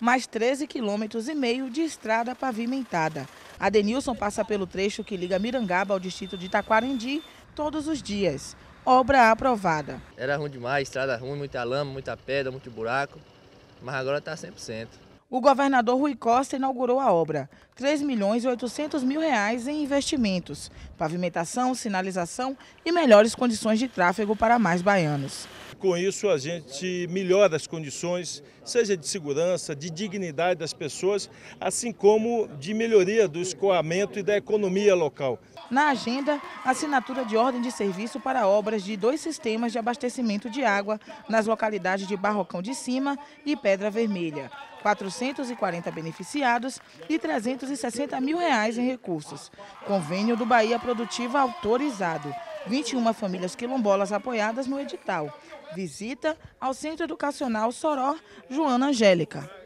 mais 13 quilômetros e meio de estrada pavimentada. A Denilson passa pelo trecho que liga Mirangaba ao distrito de Taquarendi todos os dias. Obra aprovada. Era ruim demais, estrada ruim, muita lama, muita pedra, muito buraco, mas agora está 100%. O governador Rui Costa inaugurou a obra. 3 milhões e 800 mil reais em investimentos, pavimentação, sinalização e melhores condições de tráfego para mais baianos com isso a gente melhora as condições, seja de segurança, de dignidade das pessoas, assim como de melhoria do escoamento e da economia local. Na agenda, assinatura de ordem de serviço para obras de dois sistemas de abastecimento de água nas localidades de Barrocão de Cima e Pedra Vermelha. 440 beneficiados e 360 mil reais em recursos. Convênio do Bahia Produtiva autorizado. 21 famílias quilombolas apoiadas no edital. Visita ao Centro Educacional Soró Joana Angélica.